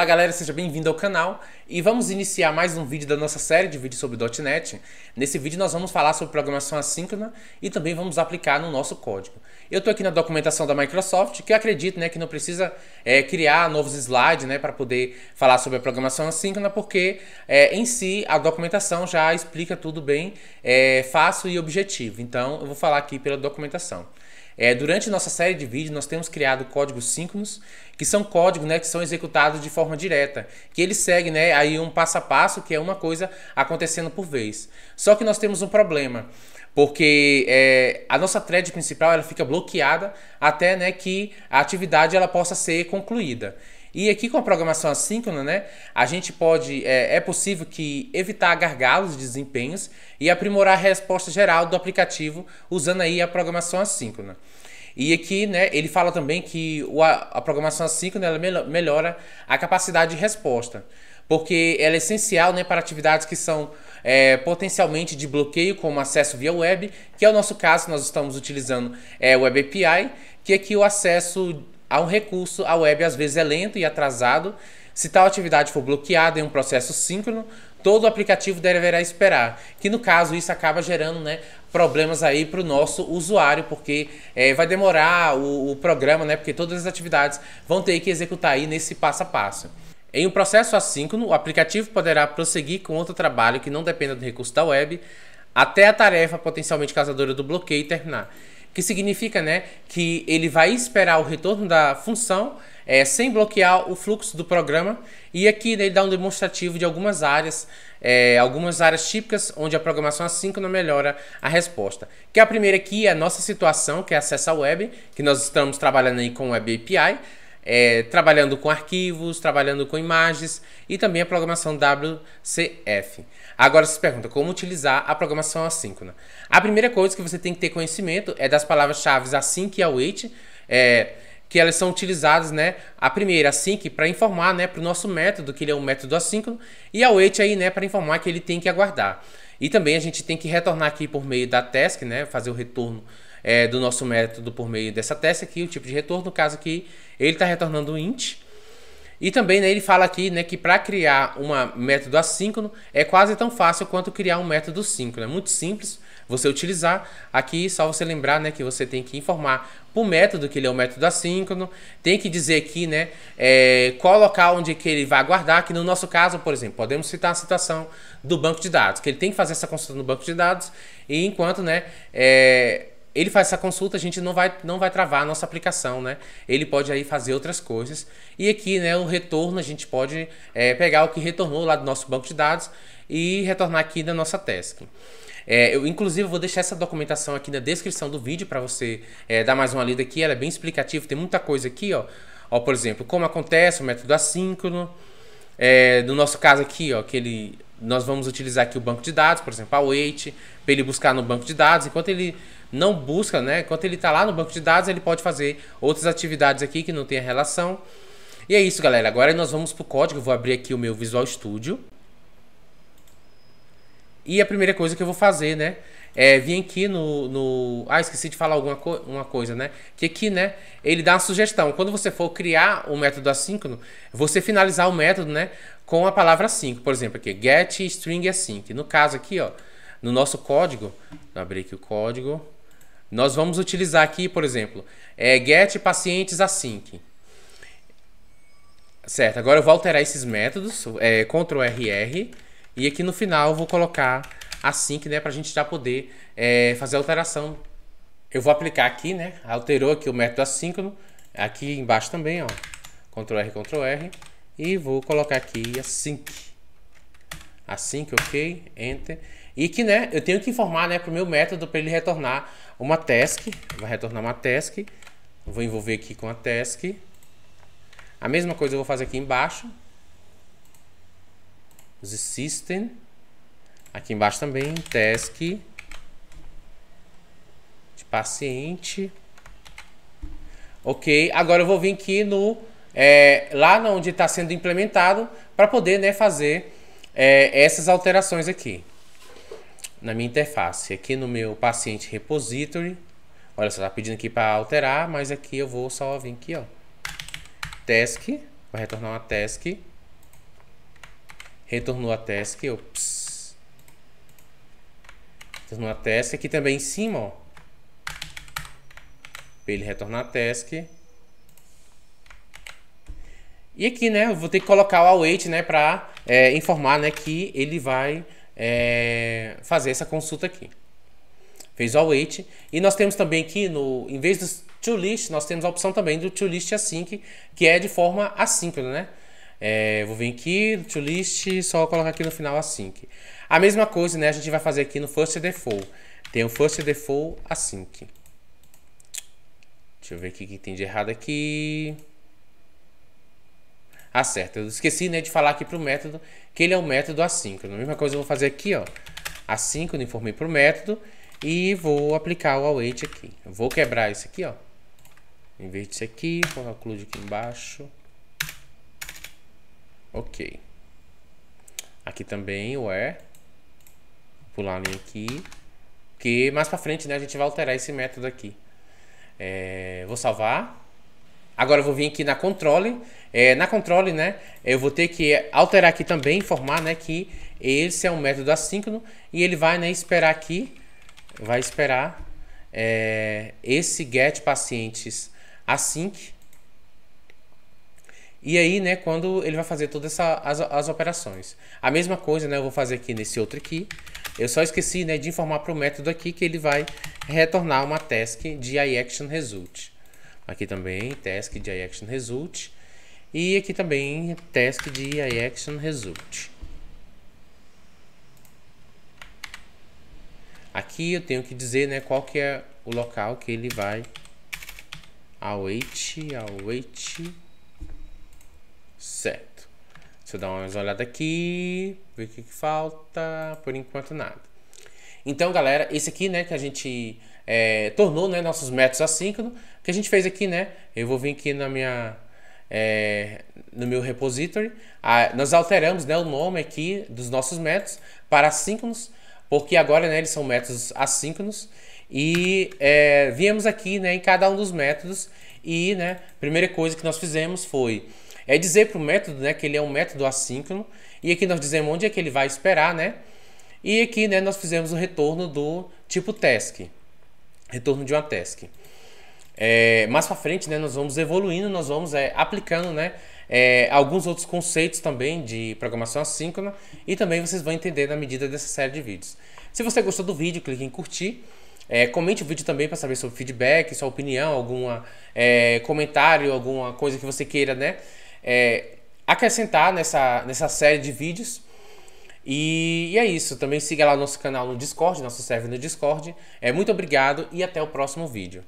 Olá galera, seja bem-vindo ao canal e vamos iniciar mais um vídeo da nossa série de vídeos sobre .NET. Nesse vídeo nós vamos falar sobre programação assíncrona e também vamos aplicar no nosso código. Eu estou aqui na documentação da Microsoft, que eu acredito né, que não precisa é, criar novos slides né, para poder falar sobre a programação assíncrona, porque é, em si a documentação já explica tudo bem é, fácil e objetivo. Então eu vou falar aqui pela documentação. É, durante nossa série de vídeos, nós temos criado códigos síncronos, que são códigos né, que são executados de forma direta, que eles seguem né, aí um passo a passo, que é uma coisa acontecendo por vez. Só que nós temos um problema, porque é, a nossa thread principal ela fica bloqueada até né, que a atividade ela possa ser concluída. E aqui com a programação assíncrona, né, a gente pode, é, é possível que evitar gargalos de desempenhos e aprimorar a resposta geral do aplicativo usando aí a programação assíncrona. E aqui, né, ele fala também que o, a programação assíncrona ela melhora a capacidade de resposta, porque ela é essencial né, para atividades que são é, potencialmente de bloqueio, como acesso via web, que é o nosso caso, nós estamos utilizando é, Web API, que aqui é o acesso há um recurso, a web às vezes é lento e atrasado. Se tal atividade for bloqueada em um processo síncrono, todo o aplicativo deverá esperar. Que no caso isso acaba gerando né, problemas aí para o nosso usuário, porque é, vai demorar o, o, programa, né? Porque todas as atividades vão ter que executar aí nesse passo a passo. Em um processo assíncrono, o aplicativo poderá prosseguir com outro trabalho que não dependa do recurso da web até a tarefa potencialmente causadora do bloqueio terminar que significa né, que ele vai esperar o retorno da função é, sem bloquear o fluxo do programa. E aqui né, ele dá um demonstrativo de algumas áreas, é, algumas áreas típicas onde a programação assíncrona melhora a resposta. Que a primeira aqui é a nossa situação, que é acesso à web, que nós estamos trabalhando aí com Web API é, trabalhando com arquivos, trabalhando com imagens e também a programação WCF. Agora se pergunta como utilizar a programação assíncrona. Né? A primeira coisa que você tem que ter conhecimento é das palavras-chave async e await, é, que elas são utilizadas, né? A primeira, async, para informar né, para o nosso método que ele é um método assíncrono e await aí, né, para informar que ele tem que aguardar. E também a gente tem que retornar aqui por meio da task, né, fazer o retorno é, do nosso método por meio dessa testa aqui, o tipo de retorno, no caso aqui, ele está retornando um int. E também né, ele fala aqui né, que para criar um método assíncrono é quase tão fácil quanto criar um método síncrono. É muito simples você utilizar. Aqui só você lembrar né, que você tem que informar para o método que ele é um método assíncrono. Tem que dizer aqui né, é, qual local onde é que ele vai guardar. Que no nosso caso, por exemplo, podemos citar a situação do banco de dados. Que ele tem que fazer essa consulta no banco de dados. E enquanto né, é, ele faz essa consulta, a gente não vai, não vai travar a nossa aplicação, né? Ele pode aí fazer outras coisas. E aqui, né, o retorno, a gente pode é, pegar o que retornou lá do nosso banco de dados e retornar aqui da nossa task. É, eu, inclusive, vou deixar essa documentação aqui na descrição do vídeo para você é, dar mais uma lida aqui. Ela é bem explicativa, tem muita coisa aqui, ó. ó por exemplo, como acontece o método assíncrono. É, no nosso caso aqui, ó, que ele, nós vamos utilizar aqui o banco de dados, por exemplo, a wait, para ele buscar no banco de dados, enquanto ele não busca, né? Enquanto ele está lá no banco de dados, ele pode fazer outras atividades aqui que não tem relação. E é isso, galera. Agora nós vamos para o código. Eu vou abrir aqui o meu Visual Studio. E a primeira coisa que eu vou fazer, né? É vir aqui no, no... Ah, esqueci de falar alguma co... uma coisa, né? Que aqui, né? Ele dá uma sugestão. Quando você for criar o um método assíncrono, você finalizar o método, né? Com a palavra async. Por exemplo, aqui, get string async. No caso aqui, ó. No nosso código. Vou abrir aqui o código. Nós vamos utilizar aqui, por exemplo, é, get pacientes async. Certo, agora eu vou alterar esses métodos, é, Ctrl RR, e aqui no final eu vou colocar async, né, para a gente já poder é, fazer a alteração. Eu vou aplicar aqui, né, alterou aqui o método assíncrono, aqui embaixo também, ó, Ctrl R, Ctrl R, e vou colocar aqui async assim que ok, enter. E que né, eu tenho que informar né, para o meu método para ele retornar uma task. Vai retornar uma task. Vou envolver aqui com a task. A mesma coisa eu vou fazer aqui embaixo. the system. Aqui embaixo também, task de paciente. Ok, agora eu vou vir aqui no é, lá onde está sendo implementado para poder né, fazer é, essas alterações aqui. Na minha interface, aqui no meu paciente repository. Olha, só está pedindo aqui para alterar, mas aqui eu vou só vir aqui, ó. Task, vai retornar uma task. Retornou a task, eu... Pss, retornou a task, aqui também em cima, ó. Para ele retornar a task. E aqui, né, eu vou ter que colocar o await, né, para é, informar né, que ele vai é, fazer essa consulta aqui. Fez o await. E nós temos também aqui, no, em vez do to list, nós temos a opção também do to list async, que é de forma assíncrona, né? É, vou vir aqui, to list, só colocar aqui no final async. A mesma coisa, né? A gente vai fazer aqui no first default. Tem o first default async. Deixa eu ver o que tem de errado aqui acerta. Eu esqueci né, de falar aqui para o método que ele é um método assíncrono. A mesma coisa eu vou fazer aqui, ó. Assíncrono, informei para o método e vou aplicar o await aqui. Eu vou quebrar isso aqui, ó. Em vez disso aqui, vou colocar o clube aqui embaixo. Ok. Aqui também o where. Vou pular a linha aqui. Porque mais para frente né, a gente vai alterar esse método aqui. É, vou salvar. Agora eu vou vir aqui na controle. É, na controle, né, eu vou ter que alterar aqui também, informar, né, que esse é um método assíncrono e ele vai, né, esperar aqui, vai esperar é, esse get pacientes async. E aí, né, quando ele vai fazer todas as, as operações. A mesma coisa, né, eu vou fazer aqui nesse outro aqui. Eu só esqueci, né, de informar para o método aqui que ele vai retornar uma task de iActionResult. result. Aqui também, task de iAction result. E aqui também, task de iAction result. Aqui eu tenho que dizer né, qual que é o local que ele vai await, await, certo. Deixa eu dar uma olhada aqui, ver o que, que falta, por enquanto nada. Então, galera, esse aqui, né, que a gente é, tornou né, nossos métodos assíncronos. O que a gente fez aqui, né? Eu vou vir aqui na minha, é, no meu repository. nós alteramos né, o nome aqui dos nossos métodos para assíncronos, porque agora né, eles são métodos assíncronos. E é, viemos aqui né, em cada um dos métodos e né, a primeira coisa que nós fizemos foi é dizer para o método né, que ele é um método assíncrono e aqui nós dizemos onde é que ele vai esperar, né? E aqui né, nós fizemos o retorno do tipo task retorno de uma task. É, mais para frente, né, nós vamos evoluindo, nós vamos é, aplicando, né, é, alguns outros conceitos também de programação assíncrona e também vocês vão entender na medida dessa série de vídeos. Se você gostou do vídeo, clique em curtir. É, comente o vídeo também para saber seu feedback, sua opinião, algum é, comentário, alguma coisa que você queira né, é, acrescentar nessa, nessa série de vídeos. E, e, é isso. Também siga lá nosso canal no Discord, nosso server no Discord. É, muito obrigado e até o próximo vídeo.